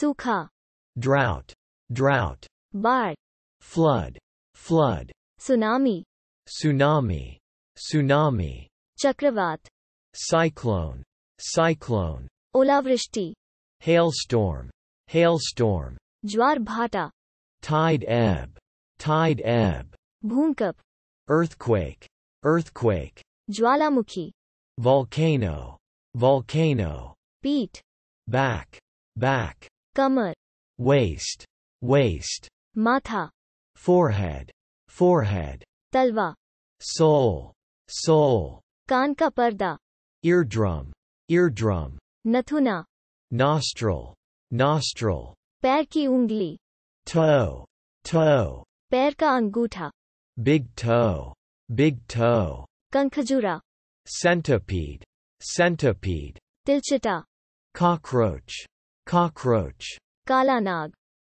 Sukha. Drought. Drought. Bar. Flood. Flood. Tsunami. Tsunami. Tsunami. Chakravat. Cyclone. Cyclone. Olavrushti. Hailstorm. Hailstorm. Jwar bhata. Tide ebb. Tide ebb. Bhoonkap. Earthquake. Earthquake. Jwalamukhi. Volcano. Volcano. Beat. Back. Back kamar waist waist matha forehead forehead talwa soul soul kan ka parda eardrum eardrum nathuna nostril nostril pair ki ungli toe toe pair ka angutha big toe big toe kankhajura centipede centipede tilchita cockroach Cockroach. Kalanag.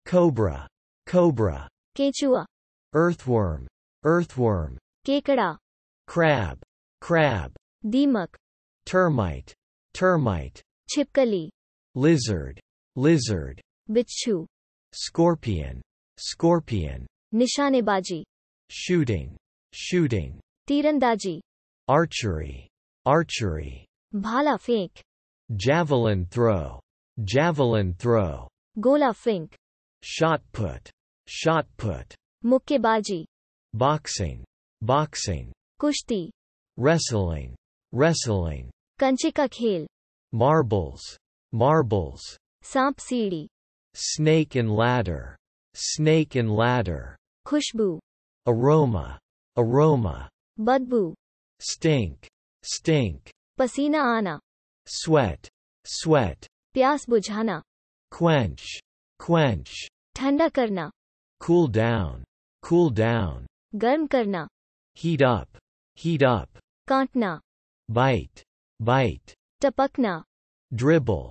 Cobra. Cobra. Kechua. Earthworm. Earthworm. Kekada. Crab. Crab. Dimak. Termite. Termite. Chipkali. Lizard. Lizard. Bichhu, Scorpion. Scorpion. Nishanebaji. Shooting. Shooting. Tirandaji. Archery. Archery. Bhala fake. Javelin throw. Javelin throw. Gola fink. Shot put. Shot put. Mukkebaji. Boxing. Boxing. Kushti. Wrestling. Wrestling. Kanchika khel. Marbles. Marbles. Saap seedi. Snake and ladder. Snake and ladder. Khushbu. Aroma. Aroma. Badbu. Stink. Stink. Pasina ana. Sweat. Sweat. प्यास बुझाना quench quench ठंडा करना cool down cool down गर्म करना heat up heat up काटना bite bite टपकना dribble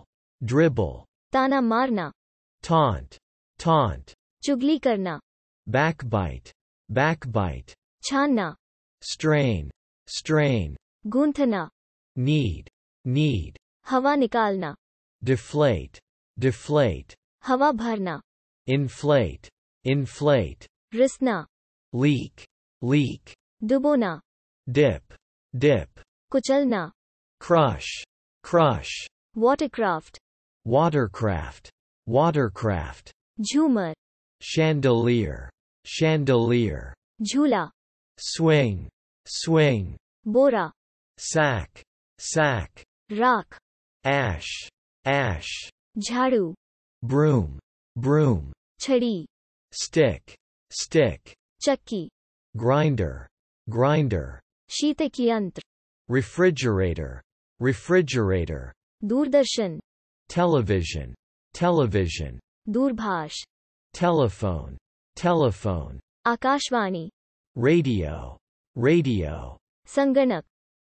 dribble ताना मारना taunt taunt चुगली करना backbite backbite छानना strain strain गूंथना need need हवा निकालना deflate, deflate, Hava bharna. inflate, inflate, रिसना, leak, leak, Dubona. dip, dip, कुचलना, crush, crush, watercraft, watercraft, watercraft, Jhumar. chandelier, chandelier, Jula. swing, swing, Bora. sack, sack, rock, ash, ash, jhadu, broom, broom, chadi, stick, stick, chakki, grinder, grinder, sheetak yantra, refrigerator, refrigerator, doordarshan, television, television, दूरभाष telephone telephone Akashvani. radio radio संगणक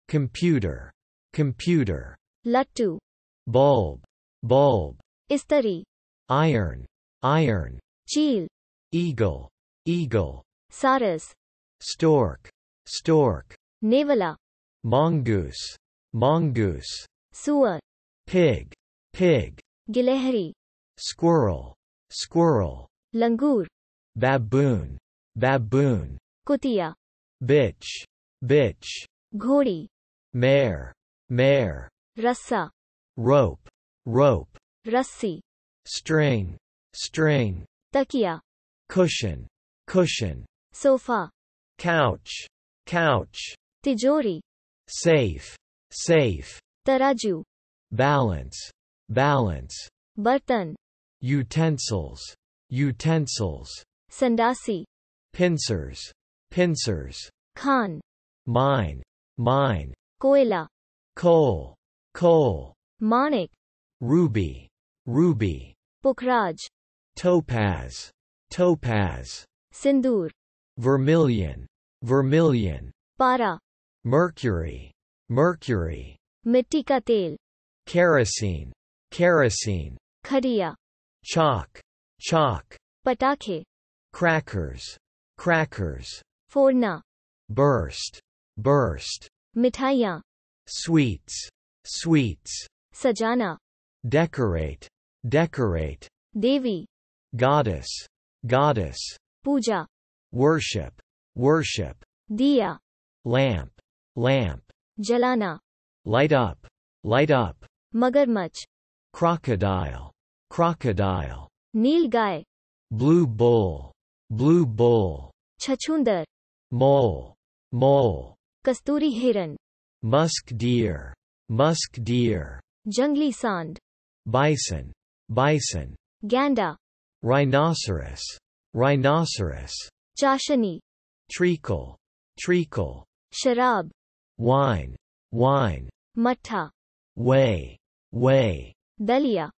computer computer Latu bulb, bulb, istari, iron, iron, Chil. eagle, eagle, saras, stork, stork, nevala, mongoose, mongoose, suar, pig, pig, gilehri, squirrel, squirrel, langur, baboon, baboon, kutia, bitch, bitch, ghori, mare, mare, rassa, rope, rope, rassi, string, string, takia, cushion, cushion, sofa, couch, couch, tijori, safe, safe, taraju, balance, balance, bartan, utensils, utensils, sandasi, pincers, pincers, khan, mine, mine, koila, coal, coal, Manik. Ruby. Ruby. pukraj, Topaz. Topaz. Sindoor. Vermilion. Vermilion. Para. Mercury. Mercury. Mitti ka tel. Kerosene. Kerosene. Khadiya. Chalk. Chalk. Patake. Crackers. Crackers. Forna. Burst. Burst. Mithaiyan. Sweets. Sweets. Sajana. Decorate. Decorate. Devi. Goddess. Goddess. Puja. Worship. Worship. Diya. Lamp. Lamp. Jalana. Light up. Light up. Magarmach. Crocodile. Crocodile. Nilgai. Blue bull. Blue bull. Chachundar. Mole. Mole. Kasturi Musk deer. Musk deer. Jungli sand. Bison. Bison. Ganda. Rhinoceros. Rhinoceros. Chashani. Treacle. Treacle. Sharab. Wine. Wine. Matta. Whey. Whey. Dalia.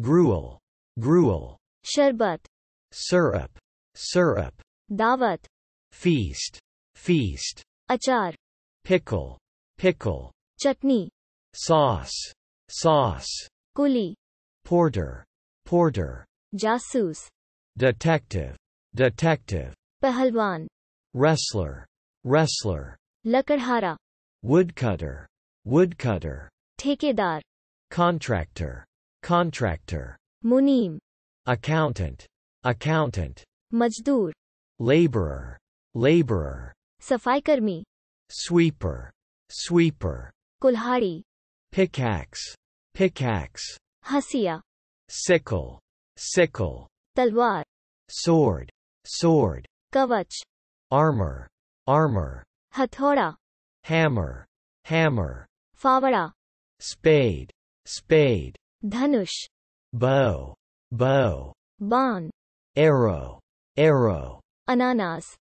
Gruel. Gruel. Sharbat. Syrup. Syrup. Dawat. Feast. Feast. Achar. Pickle. Pickle. Chutney. Sauce sauce, kuli, porter, porter, jasus, detective, detective, pahalwan, wrestler, wrestler, lakadhara, woodcutter, woodcutter, Thekedar. contractor, contractor, munim, accountant, accountant, मजदूर, laborer, laborer, सफाईकर्मी, sweeper, sweeper, Kulhari. pickaxe, Pickaxe. hasia, Sickle. Sickle. Talwar. Sword. Sword. Kavach. Armor. Armor. Hathoda. Hammer. Hammer. Favara. Spade. Spade. Dhanush. Bow. Bow. Ban. Arrow. Arrow. Ananas.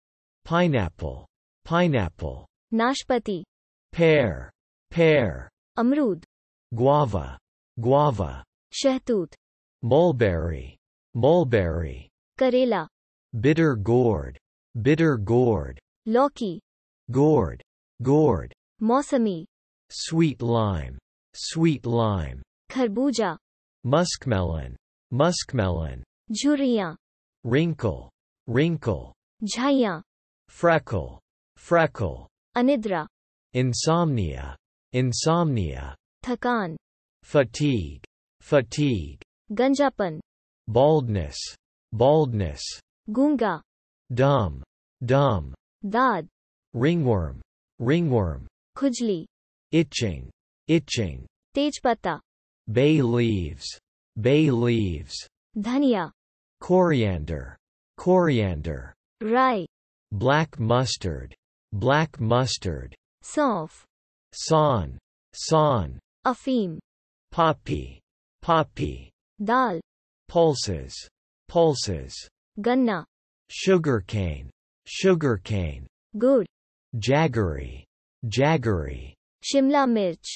Pineapple. Pineapple. Nashpati. Pear. Pear. Amrud. Guava guava, shahtoot, mulberry, mulberry, karela, bitter gourd, bitter gourd, lauki, gourd, gourd, mosami, sweet lime, sweet lime, kharbuja, muskmelon, muskmelon, jhuriya, wrinkle, wrinkle, jhaya, freckle, freckle, anidra, insomnia, insomnia, thakan, fatigue, fatigue, ganjapan, baldness, baldness, gunga, dumb, dumb, dad, ringworm, ringworm, khujli, itching, itching, tejpata, bay leaves, bay leaves, dhania, coriander, coriander, Rai. black mustard, black mustard, sauf, Saan. Saan. afim, Poppy, poppy. Dal. Pulses, pulses. Ganna. Sugarcane, sugarcane. Good. Jaggery, jaggery. Shimla mirch.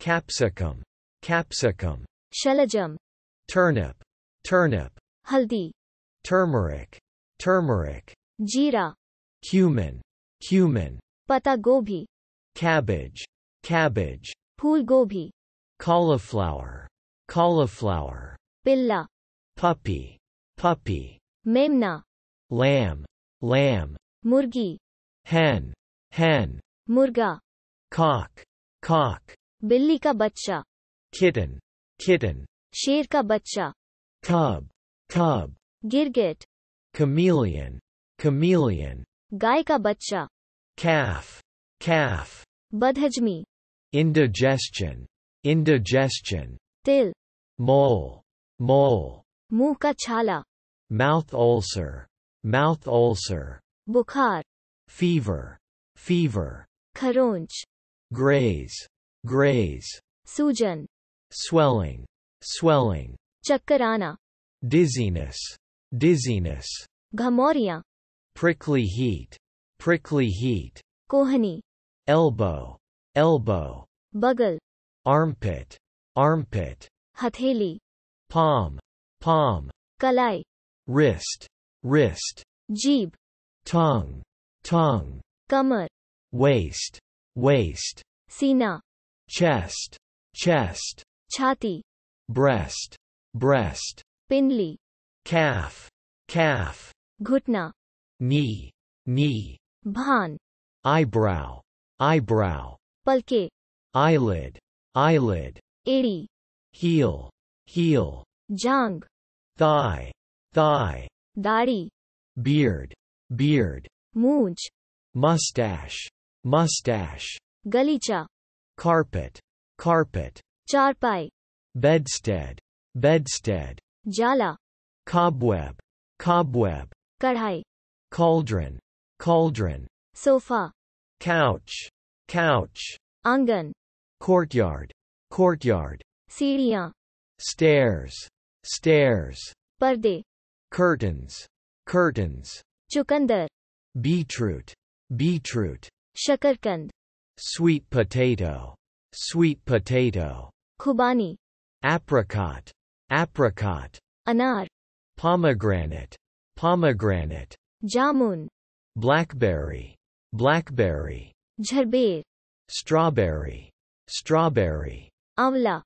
Capsicum, capsicum. Shalajam. Turnip, turnip. Haldi. Turmeric, turmeric. Jeera. Cumin, cumin. Pata gobi. Cabbage, cabbage. Phool gobi cauliflower, cauliflower. Pilla. Puppy, puppy. Memna. Lamb, lamb. Murgi. Hen, hen. Murga. Cock, cock. Billi ka bacha, Kitten, kitten. Sher ka bacha, Cub, cub. Girgit. Chameleon, chameleon. Gai ka bacha, Calf, calf. Badhajmi. Indigestion, indigestion, til mole, mole, मुंह mouth ulcer, mouth ulcer, bukhar fever, fever, खरोंच graze, graze, Sujan. swelling, swelling, चक्कर dizziness, dizziness, घमौरियाँ prickly heat, prickly heat, Kohani. elbow, elbow, Bagal armpit, armpit, hatheli, palm, palm, kalai, wrist, wrist, jeeb, tongue, tongue, kamar, waist, waist, sina, chest, chest, chhati, breast, breast, pinli, calf, calf, ghutna, knee, knee, bhan, eyebrow, eyebrow, palke, eyelid, eyelid, itty, heel, heel, jung, thigh, thigh, dari, beard, beard, mooch, mustache, mustache, galicha, carpet, carpet, charpai, bedstead, bedstead, jala, cobweb, cobweb, kadhai, cauldron, cauldron, sofa, couch, couch, angan, courtyard, courtyard, सीढ़ियाँ, stairs, stairs, पर्दे, curtains, curtains, Chukandar. beetroot, beetroot, Shakarkand. sweet potato, sweet potato, Khubani. apricot, apricot, Anar. pomegranate, pomegranate, Jamun. blackberry, blackberry, झरबेर, strawberry, strawberry amla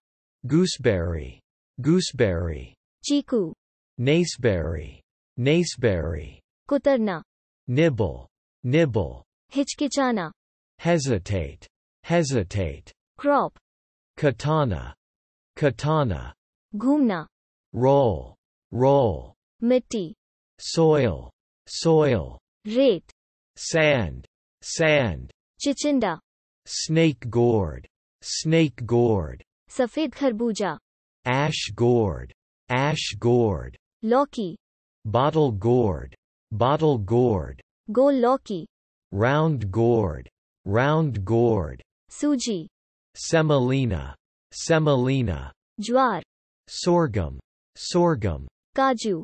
gooseberry gooseberry chiku naceberry naceberry kutarna nibble nibble hichkichana hesitate hesitate crop katana katana ghumna roll roll mitti soil soil rate sand sand chichinda snake gourd Snake gourd. सफेद खरबूजा. Ash gourd. Ash gourd. loki, Bottle gourd. Bottle gourd. go loki Round gourd. Round gourd. suji, Semolina. Semolina. Jwar. Sorghum. Sorghum. Kaju.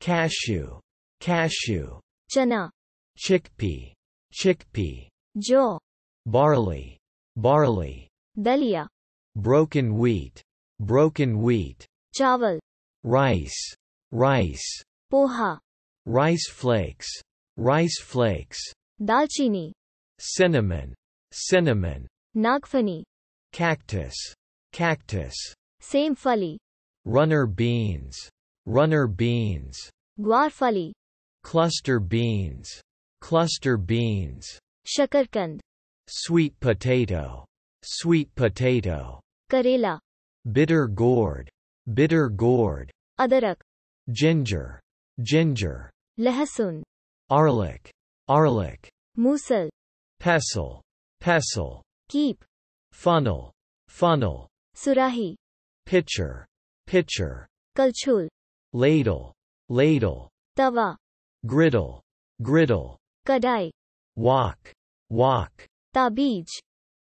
Cashew. Cashew. Chana. Chickpea. Chickpea. jo Barley. Barley. Dalia. Broken wheat. Broken wheat. Chawal. Rice. Rice. Poha. Rice flakes. Rice flakes. Dalchini. Cinnamon. Cinnamon. Nagfani. Cactus. Cactus. Samefali. Runner beans. Runner beans. Guarfali. Cluster beans. Cluster beans. Shakarkand. Sweet potato sweet potato, karela, bitter gourd, bitter gourd, adarak, ginger, ginger, lahasun, arlik, arlik, musal, pestle, pestle, keep, funnel, funnel, surahi, pitcher, pitcher, kalchul, ladle, ladle, tawa, griddle, griddle, kadai, wok, wok, tabij,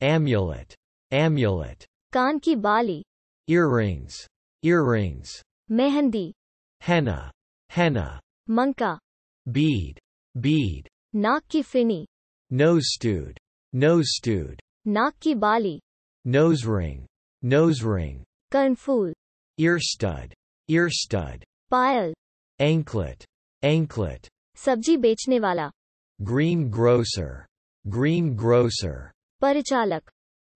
Amulet. Amulet. Kaan ki bali. Earrings. Earrings. Mehendi. Henna. Henna. Manka. Bead. Bead. Naak ki fini. Nose stewed. Nose stewed. Naak ki bali. Nose ring. Nose ring. Kanful. Ear stud. Ear stud. Pile. Anklet. Anklet. Sabji bechne wala. Green grocer. Green grocer. Parichalak.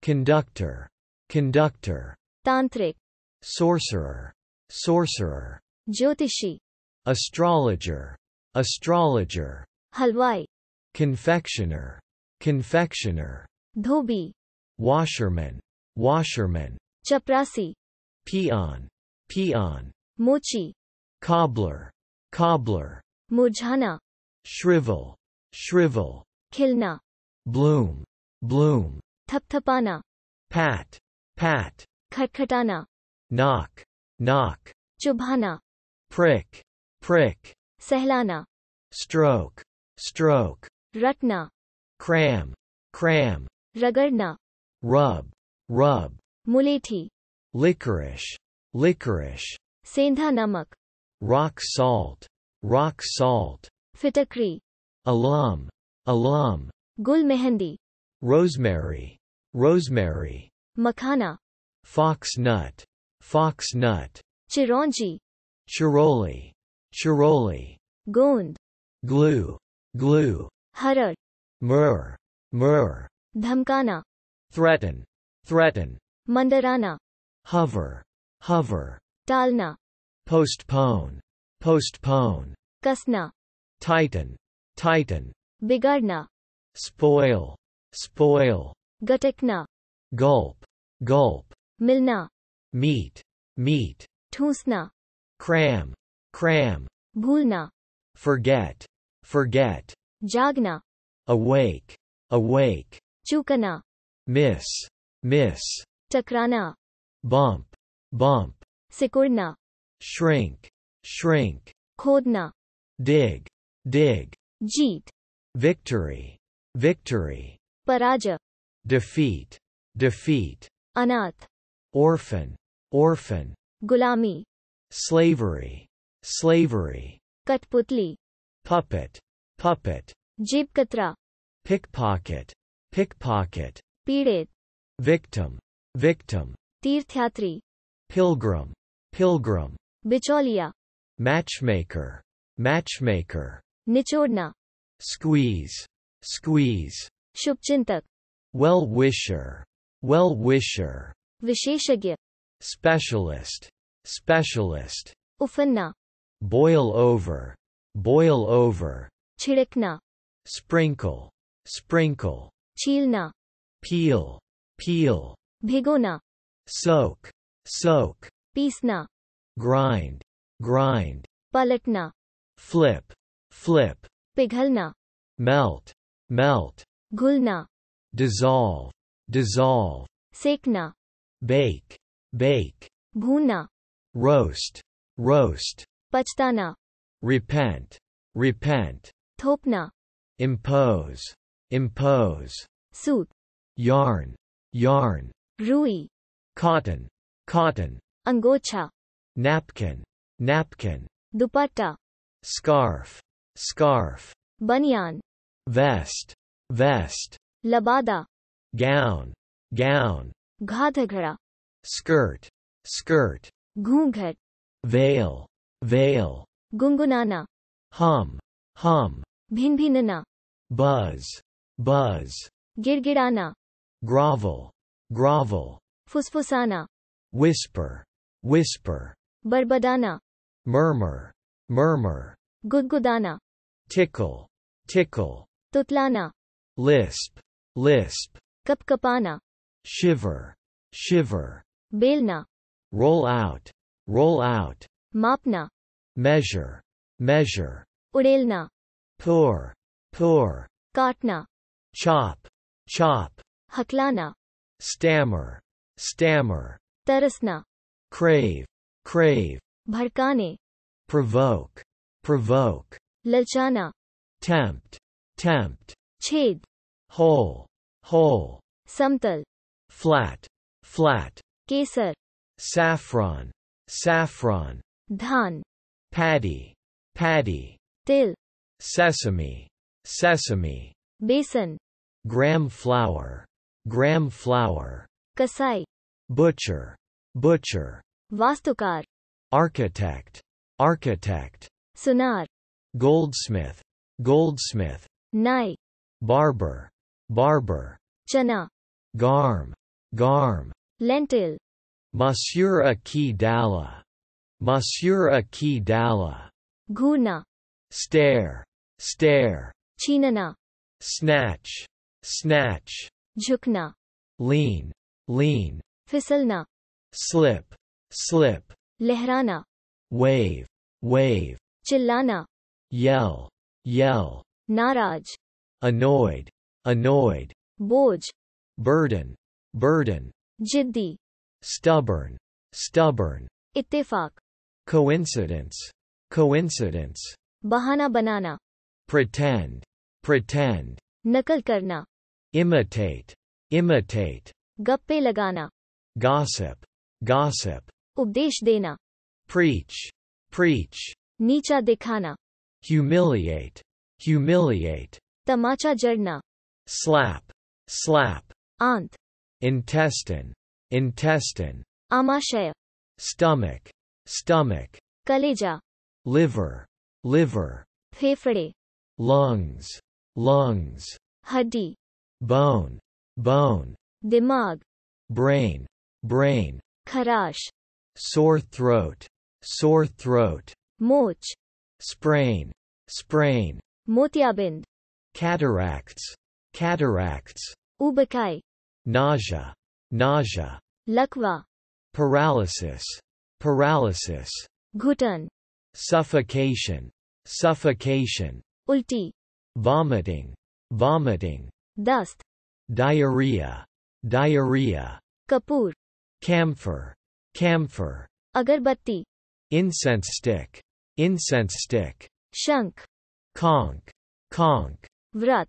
Conductor. Conductor. Tantric. Sorcerer. Sorcerer. Jyotishi. Astrologer. Astrologer. Halwai. Confectioner. Confectioner. Dhobi. Washerman. Washerman. Chaprasi. Peon. Peon. Mochi. Cobbler. Cobbler. Mujhana. Shrivel. Shrivel. Khilna. Bloom. bloom थपथपाना pat pat खटखटाना knock knock चुभाना prick prick सहलाना stroke stroke रटना cram cram रगड़ना rub rub मुलेठी licorice licorice सेंधा नमक rock salt rock salt फिटकरी alum alum गुल mehndi rosemary, rosemary, Makana, fox nut, fox nut, chironji, chiroli, chiroli, gond, glue, glue, harar, myrrh, myrrh, dhamkana, threaten, threaten, mandarana, hover, hover, talna, postpone, postpone, kasna, tighten, tighten, bigarna, spoil, spoil, gatekna, gulp, gulp, milna, meet, meet, Thusna. cram, cram, Bhulna. forget, forget, Jagna. awake, awake, Chukana. miss, miss, Takrana. bump, bump, Sikurna. shrink, shrink, Khodna. dig, dig, Jeet. victory, victory, Paraja. Defeat. Defeat. Anath. Orphan. Orphan. Gulami. Slavery. Slavery. Katputli. Puppet. Puppet. Jibkatra. Pickpocket. Pickpocket. Pidit. Victim. Victim. Tirthyatri. Pilgrim. Pilgrim. Bicholia. Matchmaker. Matchmaker. Nichodna. Squeeze. Squeeze. शुभचिंतक well wisher well wisher विशेषज्ञ specialist specialist उफन्ना boil over boil over छिड़कना sprinkle sprinkle Chilna. peel peel भिगोना soak soak पीसना grind grind Palatna. flip flip Pighalna. melt melt Gulna. Dissolve. Dissolve. Sekna. Bake. Bake. Bhuna. Roast. Roast. Pachtana. Repent. Repent. Thopna. Impose. Impose. Suit. Yarn. Yarn. Rui. Cotton. Cotton. Angocha. Napkin. Napkin. Dupatta. Scarf. Scarf. Banyan. Vest vest, labada, gown, gown, Ghadaghra. skirt, skirt, ghunghat, veil, veil, gungunana, hum, hum, bhinbhinana, buzz, buzz, girgirana, grovel, grovel, fusfusana, whisper, whisper, barbadana, murmur, murmur, gudgudana, tickle, tickle, tutlana, Lisp, lisp. Kapkapana. Shiver, shiver. Belna. Roll out, roll out. Mapna. Measure, measure. Udelna. Pour, pour. Katna. Chop, chop. Haklana. Stammer, stammer. Tarasna. Crave, crave. Bharkane. Provoke, provoke. Lalchana. Tempt, tempt. छेद hole, hole, समतल flat, flat, केसर saffron, saffron, धान paddy, paddy, Til. sesame, sesame, Besan. gram flour, gram flour, Kasai. butcher, butcher, Vastukar. architect, architect, Sunar. goldsmith, goldsmith, नाई barber, barber, chana, garm, garm, lentil, masura ki dala, Monsieur ki dala. guna, stare, stare, chinana, snatch, snatch, jukna, lean, lean, fisalna, slip, slip, lehrana, wave, wave, chillana, yell, yell, naraj, annoyed, annoyed, boj, burden, burden, jiddi, stubborn, stubborn, ittifaq, coincidence, coincidence, bahana banana, pretend, pretend, nakal karna, imitate, imitate, gappe lagana, gossip, gossip, उपदेश देना preach, preach, Nicha दिखाना humiliate, humiliate, Tamacha jerna. Slap. Slap. Ant. Intestine. Intestine. Amashaya. Stomach. Stomach. Kalija. Liver. Liver. Phefade. Lungs. Lungs. Hadi. Bone. Bone. Dimag. Brain. Brain. Kharash. Sore throat. Sore throat. Moch. Sprain. Sprain. Motiabind. Cataracts. Cataracts. Ubakai. Nausea. Nausea. Lakwa. Paralysis. Paralysis. Gutan. Suffocation. Suffocation. Ulti. Vomiting. Vomiting. Dust. Diarrhea. Diarrhea. Kapoor. Camphor. Camphor. Agarbatti. Incense stick. Incense stick. Shank. Conk, conk. Vrat.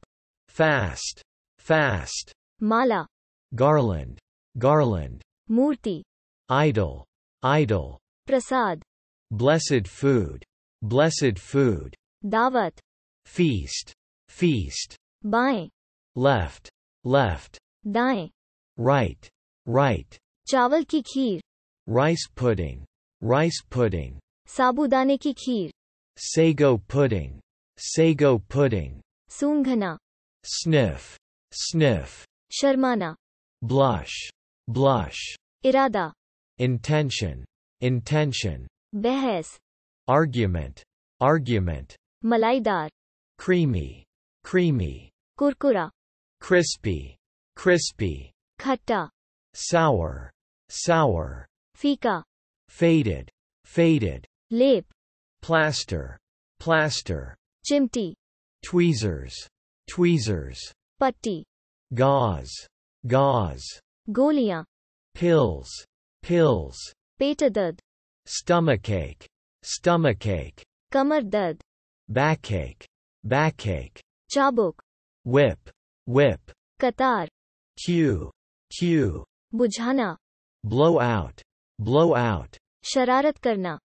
Fast. Fast. Mala. Garland. Garland. Murti. Idol. Idol. Prasad. Blessed food. Blessed food. Davat. Feast. Feast. Bain. Left. Left. Dain. Right. Right. Chawal ki kheer. Rice pudding. Rice pudding. Sabudane ki kheer. Sago pudding. Sago pudding. Sungana. Sniff. Sniff. Sharmana. Blush. Blush. Irada. Intention. Intention. Behes. Argument. Argument. Malaidar. Creamy. Creamy. Kurkura. Crispy. Crispy. Khatta. Sour. Sour. Fika. Faded. Faded. Lip. Plaster. Plaster. Chimti tweezers, tweezers, patti, gauze, gauze, goliya, pills, pills, petadad, stomachache, stomachache, kamardad, backache, backache, chabuk, whip, whip, Katar, cue, cue. bujhana, blow out, blow out, शरारत karna,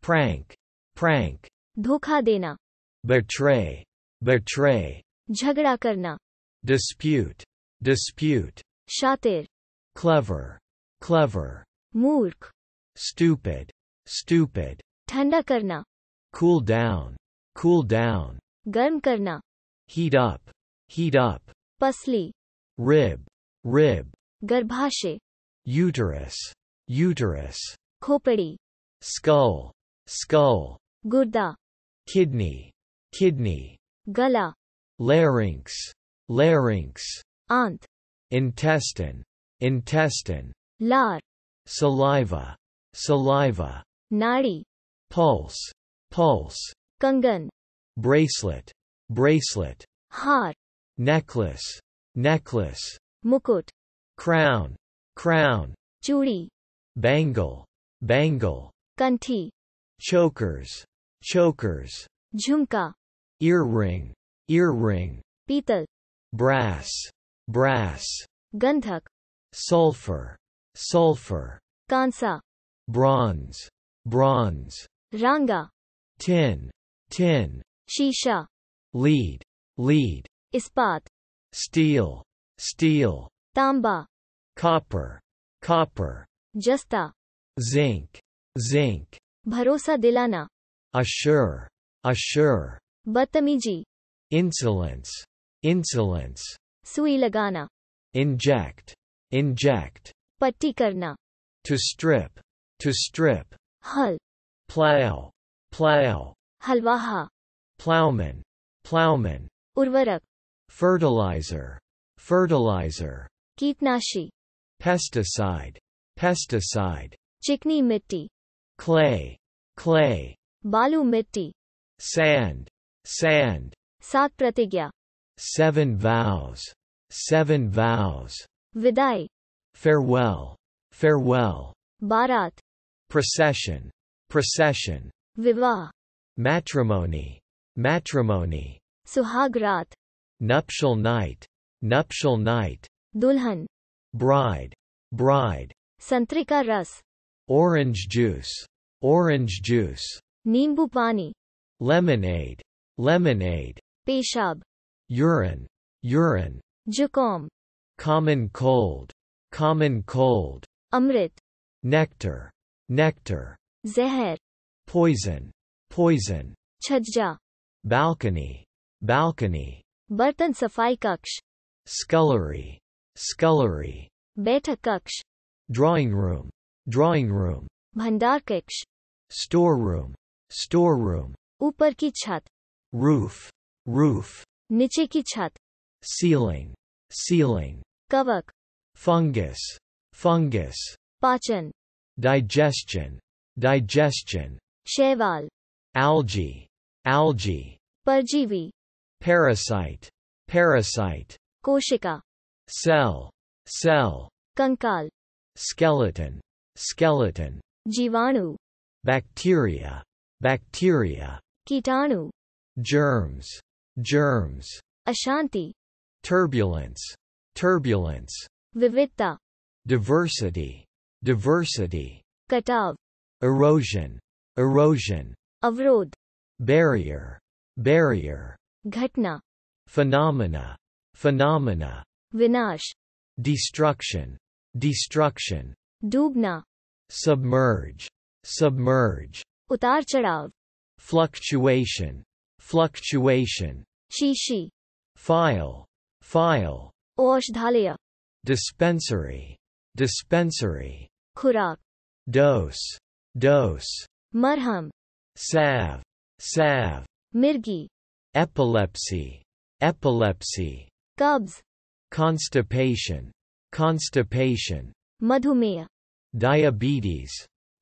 prank, prank, धोखा dena, betray, Betray. झगड़ा Dispute. Dispute. Clever. Clever. Stupid. Stupid. Cool down. Cool down. Heat up. Heat up. Rib. Rib. Uterus. Uterus. Skull. Skull. गुर्दा. Kidney. Kidney gala, larynx, larynx, anth, intestine, intestine, lar, saliva, saliva, nadi, pulse, pulse, kangan, bracelet, bracelet, har, necklace, necklace, mukut, crown, crown, churi, bangle, bangle, Kanti. chokers, chokers, jhumka, earring, earring, petal, brass, brass, gandhak, sulfur, sulfur, kansa, bronze, bronze, ranga, tin, tin, shisha, lead, lead, ispat, steel, steel, tamba, copper, copper, jasta, zinc, zinc, bharosa dilana, assure, assure. Batamiji. Insolence. Insolence. Sui lagana. Inject. Inject. Patti karna. To strip. To strip. Hal. Plow. Plow. Halvaha. Plowman. Plowman. Urvarak. Fertilizer. Fertilizer. Keetnashi. Pesticide. Pesticide. Chikni mitti. Clay. Clay. Balu mitti. Sand. Sand. Sat Pratigya. Seven vows. Seven vows. Vidai. Farewell. Farewell. Bharat. Procession. Procession. Viva. Matrimony. Matrimony. Suhagrat. Nuptial night. Nuptial night. Dulhan. Bride. Bride. Santrika ras. Orange juice. Orange juice. Nimbu pani. Lemonade. Lemonade. Peshab. Urine. Urine. Jukom. Common cold. Common cold. Amrit. Nectar. Nectar. Zehir. Poison. Poison. Chajja. Balcony. Balcony. Bartan safai kaksh. Scullery. Scullery. Baitak kaksh. Drawing room. Drawing room. Bhandar kaksh. Storeroom. Storeroom. Upar ki chhat roof roof नीचे की छत ceiling ceiling कवक fungus fungus पाचन digestion digestion शैवाल algae algae परजीवी parasite parasite कोशिका cell cell कंकाल skeleton skeleton जीवाणु bacteria bacteria कीटाणु germs, germs, ashanti, turbulence, turbulence, vividta, diversity, diversity, katav, erosion, erosion, avrodh, barrier, barrier, ghatna, phenomena, phenomena, vinash, destruction, destruction, dubna, submerge, submerge, utar chadav, fluctuation, fluctuation, chishi, file, file, औषधालय, dispensary, dispensary, खुराक, dose, dose, मरहम, Sav. Sav. मिर्गी, epilepsy, epilepsy, cubs, constipation, constipation, madhumeya, diabetes,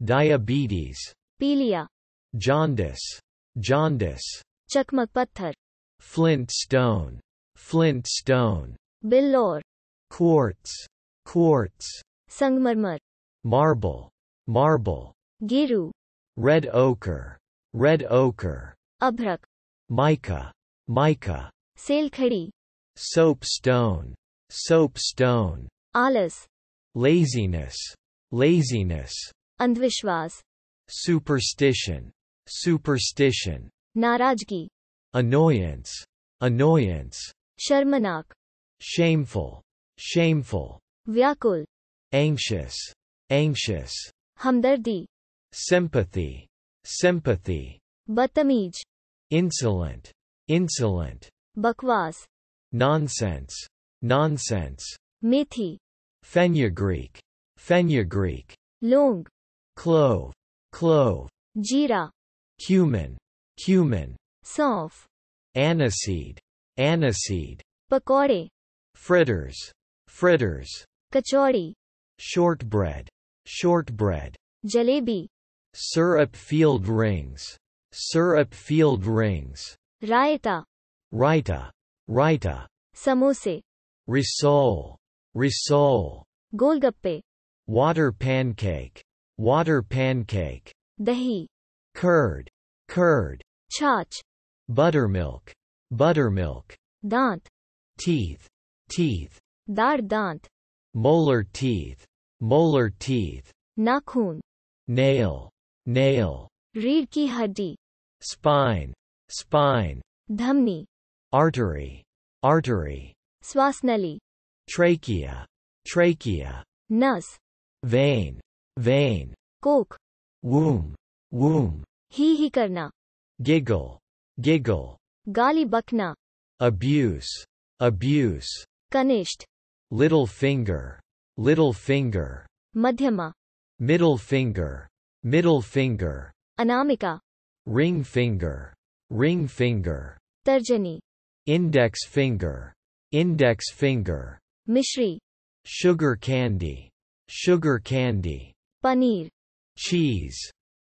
diabetes, pilia, jaundice, jaundice, Chakmak पत्थर flint stone flint stone Billor. quartz quartz Sangmarmar. marble marble Giru. red ochre red ochre Abhrak. mica mica सेलखड़ी soap stone soap stone laziness laziness अंधविश्वास superstition superstition नाराजगी annoyance annoyance shameful shameful anxious anxious sympathy sympathy insolent insolent nonsense nonsense मेथी fenugreek fenugreek clove clove जीरा cumin cumin, self, aniseed, aniseed, pakore, fritters, fritters, kachori, shortbread, shortbread, jalebi, syrup field rings, syrup field rings, raita, raita, raita, samose, risol, risol, golgappe, water pancake, water pancake, dahi, curd, curd, Chach. Buttermilk. Buttermilk. Dant. Teeth. Teeth. Dar dant. Molar teeth. Molar teeth. Nakhun. Nail. Nail. Reed ki haddi. Spine. Spine. Dhamni. Artery. Artery. Swasnali. Trachea. Trachea. Nas. Vein. Vein. Coke. Womb. Womb. Hee hee karna. Giggle. Giggle. Gali bakna. Abuse. Abuse. Kanisht. Little finger. Little finger. Madhyama. Middle finger. Middle finger. Anamika. Ring finger. Ring finger. Tarjani. Index finger. Index finger. Mishri. Sugar candy. Sugar candy. Paneer. Cheese.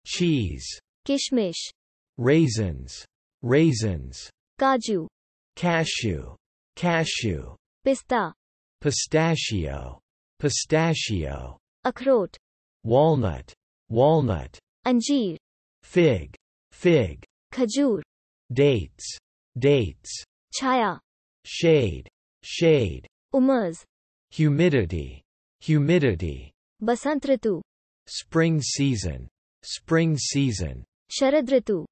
Cheese. Kishmish raisins, raisins, kaju, cashew, cashew, pista, pistachio, pistachio, akhrot, walnut, walnut, anjeer, fig, fig, khajur, dates, dates, chaya, shade, shade, umaz, humidity, humidity, basant ritu, spring season, spring season, sharad ritu,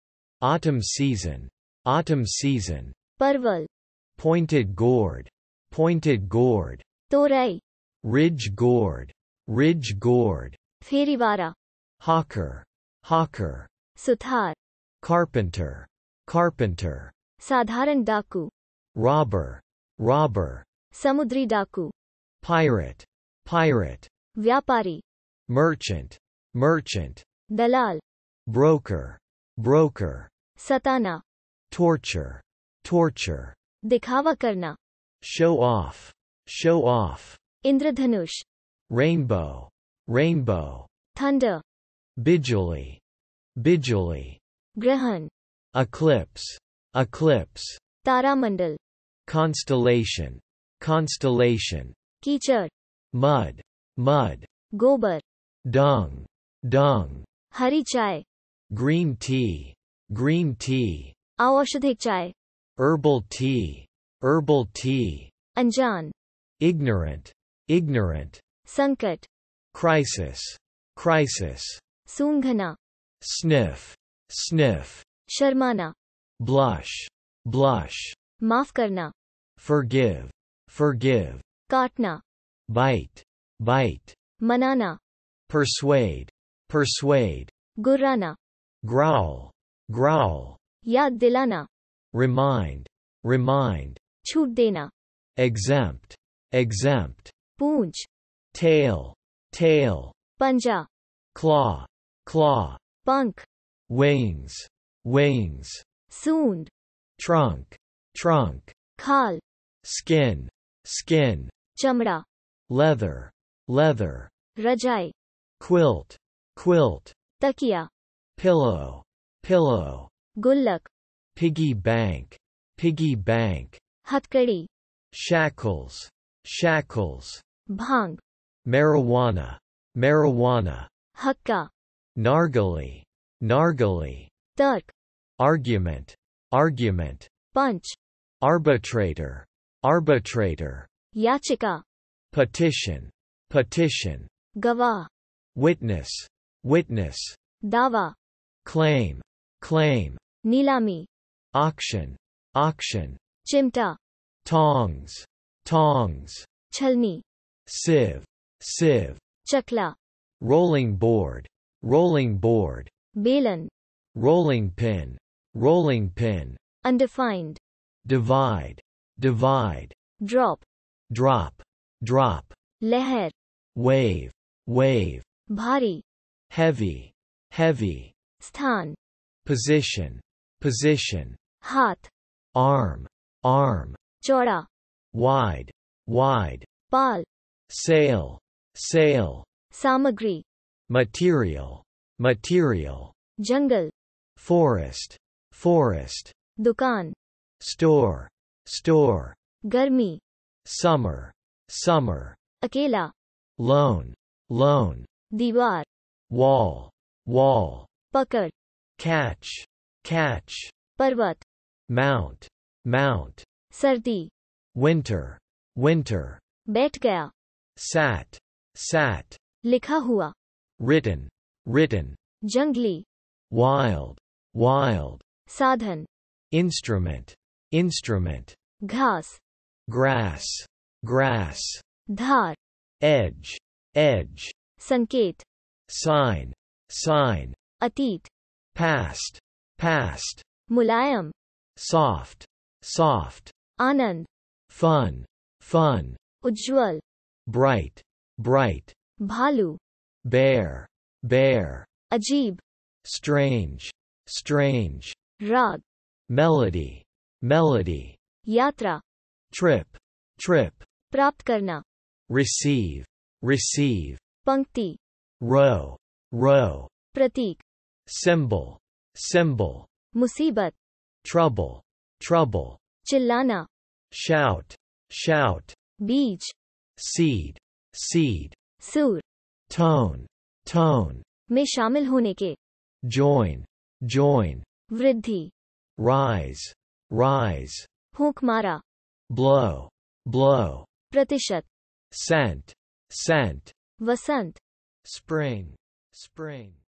Autumn season. Autumn season. Parval. Pointed gourd. Pointed gourd. Torai. Ridge gourd. Ridge gourd. Feriwara. Hawker. Hawker. Suthar. Carpenter. Carpenter. Sadharan daku. Robber. Robber. Samudri daku. Pirate. Pirate. Vyapari. Merchant. Merchant. Dalal. Broker. Broker. Satana. torture torture दिखावा करना show off show off इंद्रधनुष rainbow rainbow thunder bijuli bijuli grahan eclipse eclipse taramandal constellation constellation कीचड़ mud mud gobar dung dung हरी चाय green tea Green tea. Aushadhik chai. Herbal tea. Herbal tea. Anjan. Ignorant. Ignorant. Sankat. Crisis. Crisis. Sunghana. Sniff. Sniff. Sharmana. Blush. Blush. Maaf Forgive. Forgive. Katna. Bite. Bite. Manana. Persuade. Persuade. Gurana. Growl growl याद remind remind छूट exempt exempt पूंछ tail tail claw claw wings wings trunk trunk खाल skin skin चमड़ा leather leather रजाई quilt quilt Takia. pillow Pillow. Gullak. Piggy bank. Piggy bank. Hatkadi. Shackles. Shackles. Bhang. Marijuana. Marijuana. Hakka. Nargali. Nargali. Tark. Argument. Argument. Punch. Arbitrator. Arbitrator. Yachika. Petition. Petition. Gava. Witness. Witness. Dava. Claim claim, nilami, auction, auction, chimta, tongs, tongs, chalni, sieve, sieve, chakla, rolling board, rolling board, Balan. rolling pin, rolling pin, undefined, divide, divide, drop, drop, drop, leher, wave, wave, bhari, heavy, heavy, sthan, position, position, hat, arm, arm, chora, wide, wide, ball, Sail. Sail. samagri, material, material, jungle, forest, forest, dukan, store, store, garmi, summer, summer, akela, lone, lone, diwar, wall, wall, pakad, catch, catch, parvat, mount, mount, सर्दी, winter, winter, बैठ sat, sat, लिखा written, written, जंगली, wild, wild, Sadhan. instrument, instrument, घास, grass, grass, धार, edge, edge, Sanket. sign, sign, Atit past, past, mulayam, soft, soft, anand, fun, fun, ujjwal, bright, bright, bhalu, bear, bear, ajeeb strange, strange, rag, melody, melody, yatra, trip, trip, प्राप्त receive, receive, Pankti. row, row, प्रतीक symbol symbol musibat trouble trouble chillana shout shout beach seed seed sur tone tone Me shamil hone ke. join join वृद्धि rise rise Hukmara. blow blow Pratishat. scent scent Vasant. spring spring